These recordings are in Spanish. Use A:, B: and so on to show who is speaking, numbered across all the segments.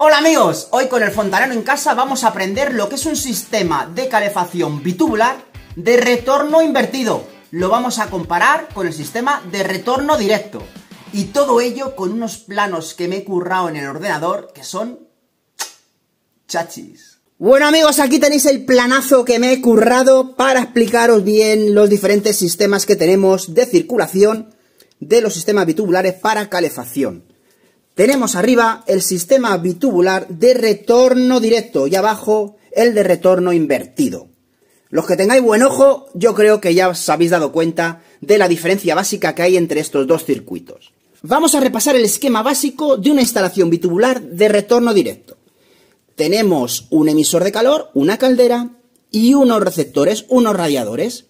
A: Hola amigos, hoy con el fontanero en casa vamos a aprender lo que es un sistema de calefacción bitubular de retorno invertido. Lo vamos a comparar con el sistema de retorno directo. Y todo ello con unos planos que me he currado en el ordenador que son chachis. Bueno amigos, aquí tenéis el planazo que me he currado para explicaros bien los diferentes sistemas que tenemos de circulación de los sistemas bitubulares para calefacción. Tenemos arriba el sistema bitubular de retorno directo y abajo el de retorno invertido. Los que tengáis buen ojo, yo creo que ya os habéis dado cuenta de la diferencia básica que hay entre estos dos circuitos. Vamos a repasar el esquema básico de una instalación bitubular de retorno directo. Tenemos un emisor de calor, una caldera y unos receptores, unos radiadores.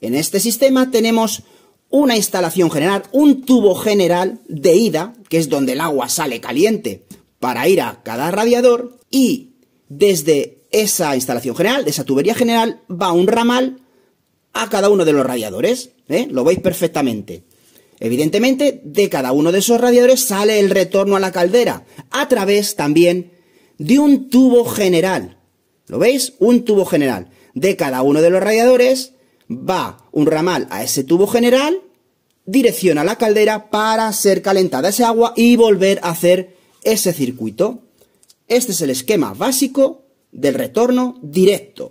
A: En este sistema tenemos una instalación general, un tubo general de ida, que es donde el agua sale caliente para ir a cada radiador, y desde esa instalación general, de esa tubería general, va un ramal a cada uno de los radiadores. ¿eh? Lo veis perfectamente. Evidentemente, de cada uno de esos radiadores sale el retorno a la caldera, a través también de un tubo general. ¿Lo veis? Un tubo general. De cada uno de los radiadores va un ramal a ese tubo general, direcciona la caldera para ser calentada ese agua y volver a hacer ese circuito. Este es el esquema básico del retorno directo.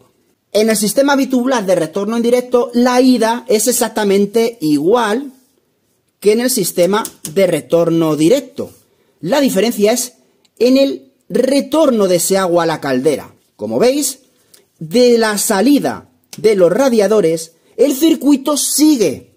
A: En el sistema bitubular de retorno indirecto, la ida es exactamente igual que en el sistema de retorno directo. La diferencia es en el retorno de ese agua a la caldera. Como veis, de la salida de los radiadores, el circuito sigue,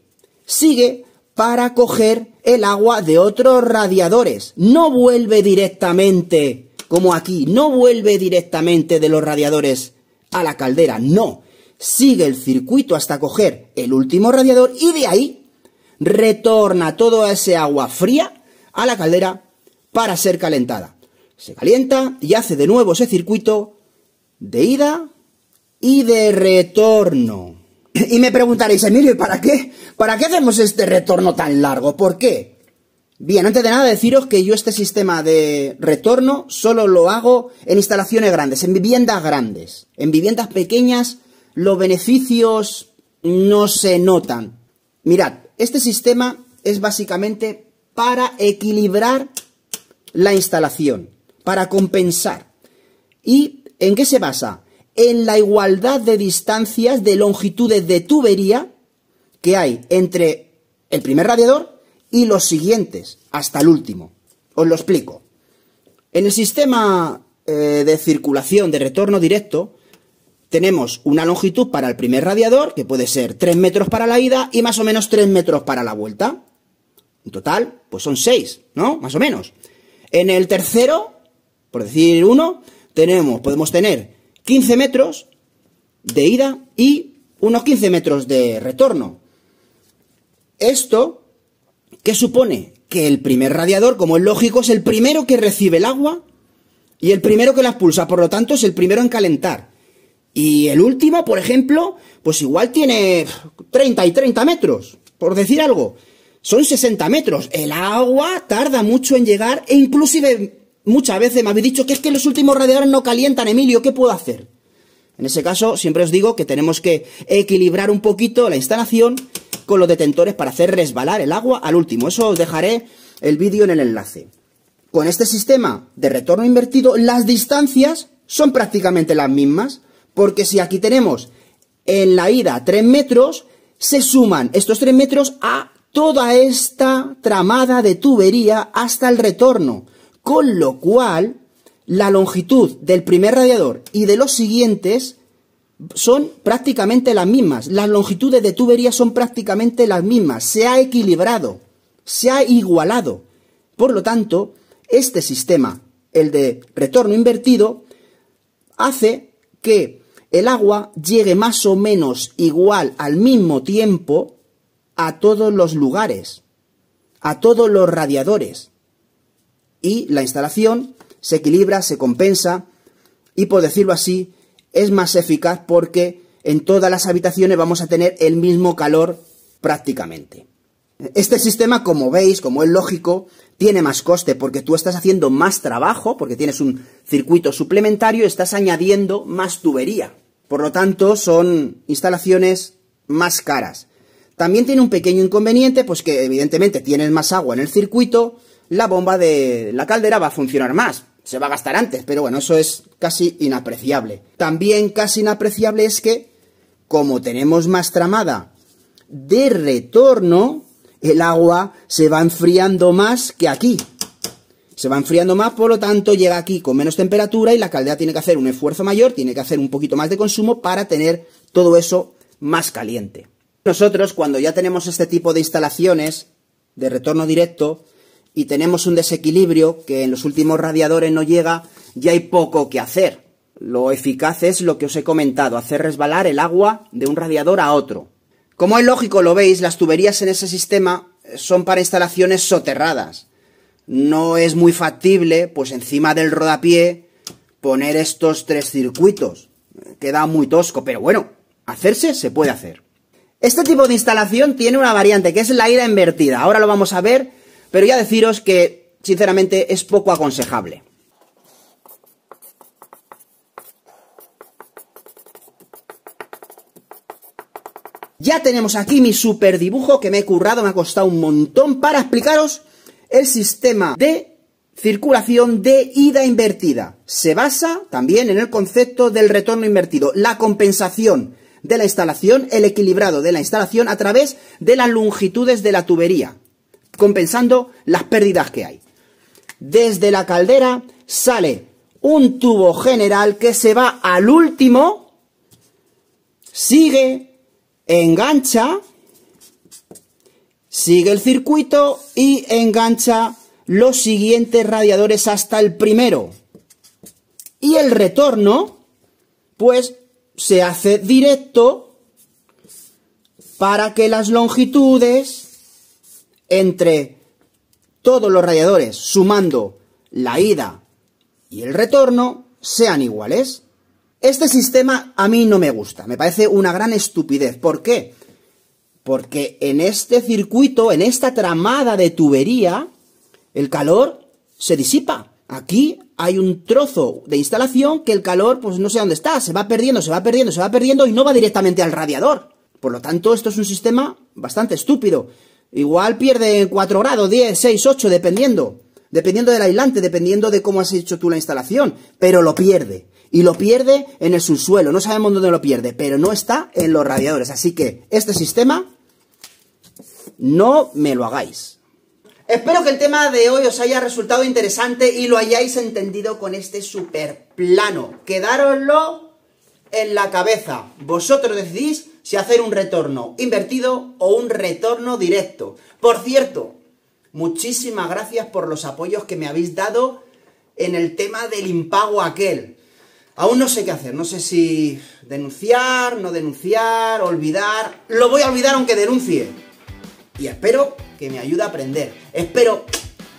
A: sigue para coger el agua de otros radiadores. No vuelve directamente, como aquí, no vuelve directamente de los radiadores a la caldera, no. Sigue el circuito hasta coger el último radiador y de ahí retorna toda ese agua fría a la caldera para ser calentada. Se calienta y hace de nuevo ese circuito de ida y de retorno. Y me preguntaréis, Emilio, ¿para qué? ¿Para qué hacemos este retorno tan largo? ¿Por qué? Bien, antes de nada deciros que yo este sistema de retorno solo lo hago en instalaciones grandes, en viviendas grandes. En viviendas pequeñas los beneficios no se notan. Mirad, este sistema es básicamente para equilibrar la instalación, para compensar. ¿Y en qué se basa? en la igualdad de distancias de longitudes de tubería que hay entre el primer radiador y los siguientes, hasta el último. Os lo explico. En el sistema eh, de circulación de retorno directo, tenemos una longitud para el primer radiador, que puede ser 3 metros para la ida y más o menos 3 metros para la vuelta. En total, pues son 6, ¿no? Más o menos. En el tercero, por decir uno, tenemos, podemos tener 15 metros de ida y unos 15 metros de retorno. Esto, ¿qué supone? Que el primer radiador, como es lógico, es el primero que recibe el agua y el primero que la expulsa, por lo tanto es el primero en calentar. Y el último, por ejemplo, pues igual tiene 30 y 30 metros, por decir algo. Son 60 metros. El agua tarda mucho en llegar e inclusive Muchas veces me habéis dicho que es que los últimos radiadores no calientan, Emilio, ¿qué puedo hacer? En ese caso, siempre os digo que tenemos que equilibrar un poquito la instalación con los detentores para hacer resbalar el agua al último. Eso os dejaré el vídeo en el enlace. Con este sistema de retorno invertido, las distancias son prácticamente las mismas, porque si aquí tenemos en la ida 3 metros, se suman estos 3 metros a toda esta tramada de tubería hasta el retorno. Con lo cual, la longitud del primer radiador y de los siguientes son prácticamente las mismas. Las longitudes de tubería son prácticamente las mismas. Se ha equilibrado, se ha igualado. Por lo tanto, este sistema, el de retorno invertido, hace que el agua llegue más o menos igual al mismo tiempo a todos los lugares, a todos los radiadores y la instalación se equilibra, se compensa y por decirlo así es más eficaz porque en todas las habitaciones vamos a tener el mismo calor prácticamente. Este sistema, como veis, como es lógico, tiene más coste porque tú estás haciendo más trabajo, porque tienes un circuito suplementario, estás añadiendo más tubería. Por lo tanto, son instalaciones más caras. También tiene un pequeño inconveniente, pues que evidentemente tienes más agua en el circuito, la bomba de la caldera va a funcionar más. Se va a gastar antes, pero bueno, eso es casi inapreciable. También casi inapreciable es que, como tenemos más tramada de retorno, el agua se va enfriando más que aquí. Se va enfriando más, por lo tanto llega aquí con menos temperatura y la caldera tiene que hacer un esfuerzo mayor, tiene que hacer un poquito más de consumo para tener todo eso más caliente. Nosotros, cuando ya tenemos este tipo de instalaciones de retorno directo, y tenemos un desequilibrio que en los últimos radiadores no llega, ya hay poco que hacer. Lo eficaz es lo que os he comentado, hacer resbalar el agua de un radiador a otro. Como es lógico, lo veis, las tuberías en ese sistema son para instalaciones soterradas. No es muy factible, pues encima del rodapié, poner estos tres circuitos. Queda muy tosco, pero bueno, hacerse se puede hacer. Este tipo de instalación tiene una variante que es la aire invertida. Ahora lo vamos a ver pero ya deciros que, sinceramente, es poco aconsejable. Ya tenemos aquí mi super dibujo que me he currado, me ha costado un montón para explicaros el sistema de circulación de ida invertida. Se basa también en el concepto del retorno invertido, la compensación de la instalación, el equilibrado de la instalación a través de las longitudes de la tubería compensando las pérdidas que hay. Desde la caldera sale un tubo general que se va al último, sigue, engancha, sigue el circuito y engancha los siguientes radiadores hasta el primero. Y el retorno, pues se hace directo para que las longitudes entre todos los radiadores sumando la ida y el retorno sean iguales. Este sistema a mí no me gusta, me parece una gran estupidez. ¿Por qué? Porque en este circuito, en esta tramada de tubería, el calor se disipa. Aquí hay un trozo de instalación que el calor, pues no sé dónde está, se va perdiendo, se va perdiendo, se va perdiendo y no va directamente al radiador. Por lo tanto, esto es un sistema bastante estúpido. Igual pierde 4 grados, 10, 6, 8, dependiendo. Dependiendo del aislante, dependiendo de cómo has hecho tú la instalación. Pero lo pierde. Y lo pierde en el subsuelo. No sabemos dónde lo pierde, pero no está en los radiadores. Así que este sistema no me lo hagáis. Espero que el tema de hoy os haya resultado interesante y lo hayáis entendido con este super plano. Quedároslo en la cabeza. Vosotros decidís si hacer un retorno invertido o un retorno directo. Por cierto, muchísimas gracias por los apoyos que me habéis dado en el tema del impago aquel. Aún no sé qué hacer, no sé si denunciar, no denunciar, olvidar. Lo voy a olvidar aunque denuncie. Y espero que me ayude a aprender. Espero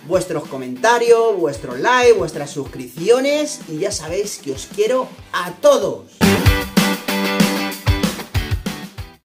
A: vuestros comentarios, vuestros likes, vuestras suscripciones y ya sabéis que os quiero a todos.